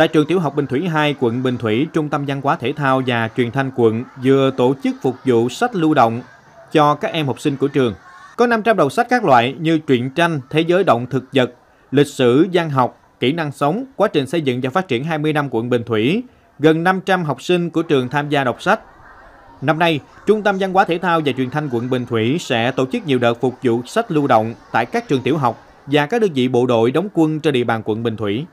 Tại trường tiểu học Bình Thủy 2, quận Bình Thủy, Trung tâm Văn hóa Thể thao và Truyền thanh quận vừa tổ chức phục vụ sách lưu động cho các em học sinh của trường. Có 500 đầu sách các loại như truyện tranh, thế giới động thực vật, lịch sử, văn học, kỹ năng sống, quá trình xây dựng và phát triển 20 năm quận Bình Thủy. Gần 500 học sinh của trường tham gia đọc sách. Năm nay, Trung tâm Văn hóa Thể thao và Truyền thanh quận Bình Thủy sẽ tổ chức nhiều đợt phục vụ sách lưu động tại các trường tiểu học và các đơn vị bộ đội đóng quân trên địa bàn quận Bình Thủy.